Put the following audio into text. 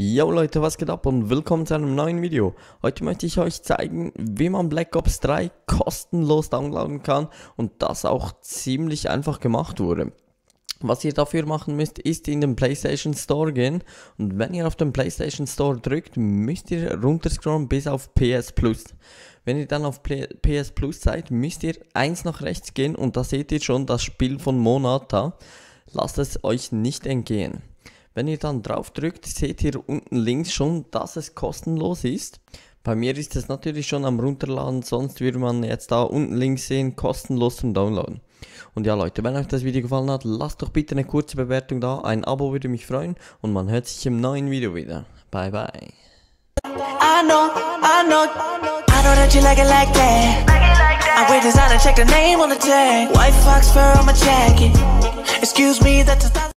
Yo Leute, was geht ab und willkommen zu einem neuen Video. Heute möchte ich euch zeigen, wie man Black Ops 3 kostenlos downloaden kann und das auch ziemlich einfach gemacht wurde. Was ihr dafür machen müsst, ist in den PlayStation Store gehen und wenn ihr auf den PlayStation Store drückt, müsst ihr runterscrollen bis auf PS Plus. Wenn ihr dann auf PS Plus seid, müsst ihr eins nach rechts gehen und da seht ihr schon das Spiel von Monata. Lasst es euch nicht entgehen. Wenn ihr dann drauf drückt, seht ihr unten links schon, dass es kostenlos ist. Bei mir ist es natürlich schon am runterladen, sonst würde man jetzt da unten links sehen, kostenlos zum Downloaden. Und ja Leute, wenn euch das Video gefallen hat, lasst doch bitte eine kurze Bewertung da, ein Abo würde mich freuen und man hört sich im neuen Video wieder. Bye bye. I know, I know, I know